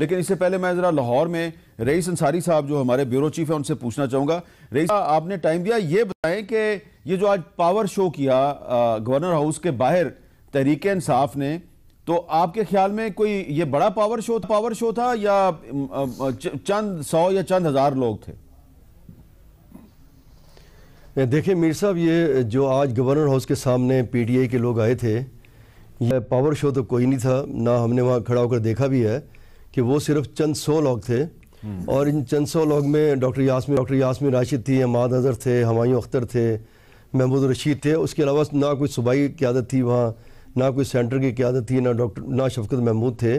लेकिन इससे पहले मैं ज़रा लाहौर में रईस अंसारी साहब जो हमारे ब्यूरो चीफ हैं उनसे पूछना चाहूंगा रईस आपने टाइम दिया ये बताएं कि ये जो आज पावर शो किया गवर्नर हाउस के बाहर तहरीक इंसाफ ने तो आपके ख्याल में कोई ये बड़ा पावर शो पावर शो था या चंद सौ या चंद हज़ार लोग थे देखिए मीर साहब ये जो आज गवर्नर हाउस के सामने पीटीआई के लोग आए थे ये पावर शो तो कोई नहीं था ना हमने वहाँ खड़ा होकर देखा भी है कि वो सिर्फ चंद सौ लोग थे और इन चंद सौ लोग में डॉक्टर यासमी डॉक्टर यासमी राशिद थी अमाद अजहर थे हमायूँ अख्तर थे महमूद रशीद थे उसके अलावा ना कोई सूबाई क्यादत थी वहाँ ना कोई सेंटर की क्यादत थी ना डॉक्टर ना शफकत महमूद थे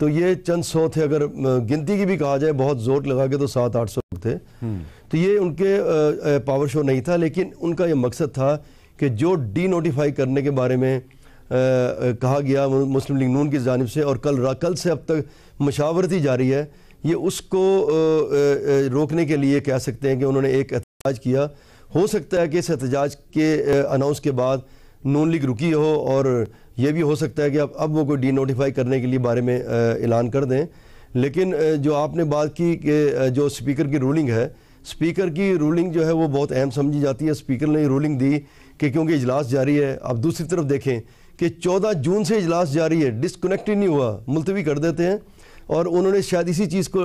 तो ये चंद सौ थे अगर गिनती की भी कहा जाए बहुत जोर लगा के तो सात आठ सौ लोग थे हम्म। तो ये उनके पावर शो नहीं था लेकिन उनका ये मकसद था कि जो डी नोटिफाई करने के बारे में कहा गया मुस्लिम लीग नून की जानब से और कल कल से अब तक मशावरती जारी है ये उसको रोकने के लिए कह सकते हैं कि उन्होंने एक एहतजाज किया हो सकता है कि इस एहतजाज के अनाउंस के बाद नून लीग रुकी हो और यह भी हो सकता है कि अब अब वो कोई डी नोटिफाई करने के लिए बारे में ऐलान कर दें लेकिन जो आपने बात की कि जो स्पीकर की रूलिंग है स्पीकर की रूलिंग जो है वो बहुत अहम समझी जाती है स्पीकर ने रूलिंग दी कि क्योंकि इजलास जारी है अब दूसरी तरफ देखें कि 14 जून से इजलास जारी है डिसकनेक्ट ही नहीं हुआ मुलतवी कर देते हैं और उन्होंने शायद इसी चीज़ को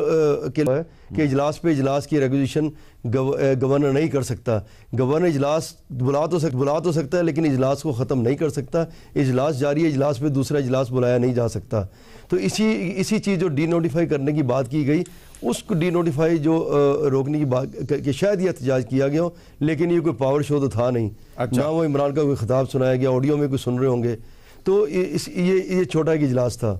है कि इजलास पे इजलास की रेगुलेशन गवर्नर नहीं कर सकता गवर्नर इजलास बुला तो सक बुला तो सकता है लेकिन इजलास को ख़त्म नहीं कर सकता इजलास जारी है इजलास पे दूसरा इजलास बुलाया नहीं जा सकता तो इसी इसी चीज़ जो डी नोटिफाई करने की बात की गई उसको डी नोटिफाई जो रोकने की बात कि शायद ये एहतजाज किया गया हो लेकिन ये कोई पावर शो तो था नहीं अच्छा। वो इमरान का कोई खिताब सुनाया गया ऑडियो में कोई सुन रहे होंगे तो इस ये ये छोटा एक इजलास था